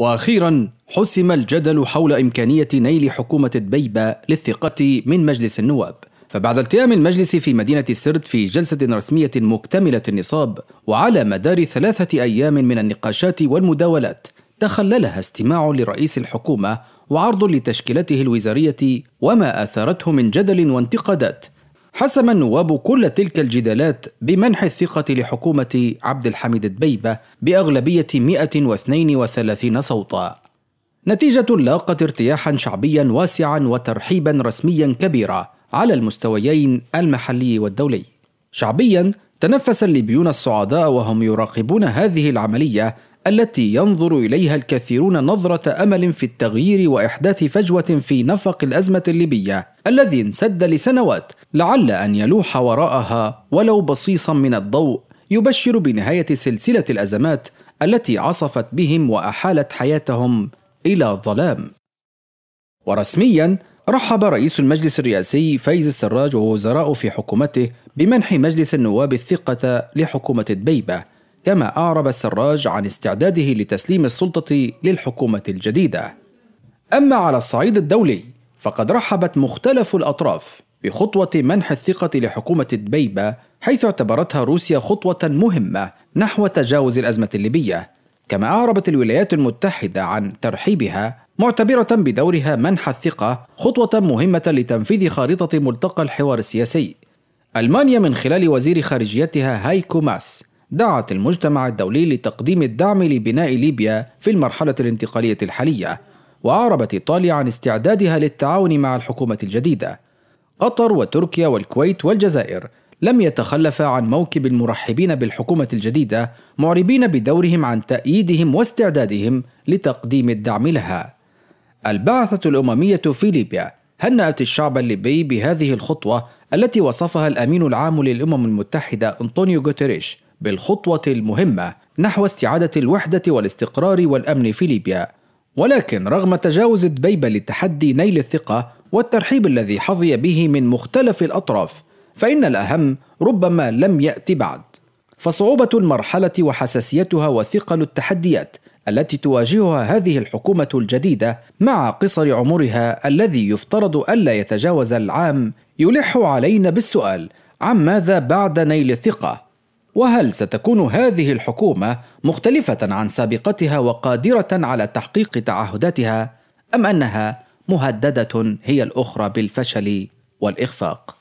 واخيرا حسم الجدل حول امكانيه نيل حكومه دبيبه للثقه من مجلس النواب فبعد التئام المجلس في مدينة السرد في جلسة رسمية مكتملة النصاب وعلى مدار ثلاثة أيام من النقاشات والمداولات تخللها استماع لرئيس الحكومة وعرض لتشكيلته الوزارية وما أثارته من جدل وانتقادات حسم النواب كل تلك الجدالات بمنح الثقة لحكومة عبد الحميد الدبيبة بأغلبية 132 صوتا. نتيجة لاقت ارتياحا شعبيا واسعا وترحيبا رسميا كبيرا على المستويين المحلي والدولي. شعبيا تنفس الليبيون الصعداء وهم يراقبون هذه العملية التي ينظر اليها الكثيرون نظره امل في التغيير واحداث فجوه في نفق الازمه الليبيه الذي انسد لسنوات لعل ان يلوح وراءها ولو بصيصا من الضوء يبشر بنهايه سلسله الازمات التي عصفت بهم واحالت حياتهم الى الظلام ورسميا رحب رئيس المجلس الرئاسي فايز السراج ووزراء في حكومته بمنح مجلس النواب الثقة لحكومة دبيبة كما أعرب السراج عن استعداده لتسليم السلطة للحكومة الجديدة. أما على الصعيد الدولي فقد رحبت مختلف الأطراف بخطوة منح الثقة لحكومة دبيبة حيث اعتبرتها روسيا خطوة مهمة نحو تجاوز الأزمة الليبية، كما أعربت الولايات المتحدة عن ترحيبها معتبرة بدورها منح الثقة خطوة مهمة لتنفيذ خارطة ملتقى الحوار السياسي. ألمانيا من خلال وزير خارجيتها هايكو ماس دعت المجتمع الدولي لتقديم الدعم لبناء ليبيا في المرحلة الانتقالية الحالية وأعربت إيطاليا عن استعدادها للتعاون مع الحكومة الجديدة قطر وتركيا والكويت والجزائر لم يتخلفا عن موكب المرحبين بالحكومة الجديدة معربين بدورهم عن تأييدهم واستعدادهم لتقديم الدعم لها البعثة الأممية في ليبيا هنأت الشعب الليبي بهذه الخطوة التي وصفها الأمين العام للأمم المتحدة أنطونيو غوتيريش بالخطوة المهمة نحو استعادة الوحدة والاستقرار والأمن في ليبيا ولكن رغم تجاوز دبيبة لتحدي نيل الثقة والترحيب الذي حظي به من مختلف الأطراف فإن الأهم ربما لم يأتي بعد فصعوبة المرحلة وحساسيتها وثقل التحديات التي تواجهها هذه الحكومة الجديدة مع قصر عمرها الذي يفترض ألا يتجاوز العام يلح علينا بالسؤال عن ماذا بعد نيل الثقة وهل ستكون هذه الحكومه مختلفه عن سابقتها وقادره على تحقيق تعهداتها ام انها مهدده هي الاخرى بالفشل والاخفاق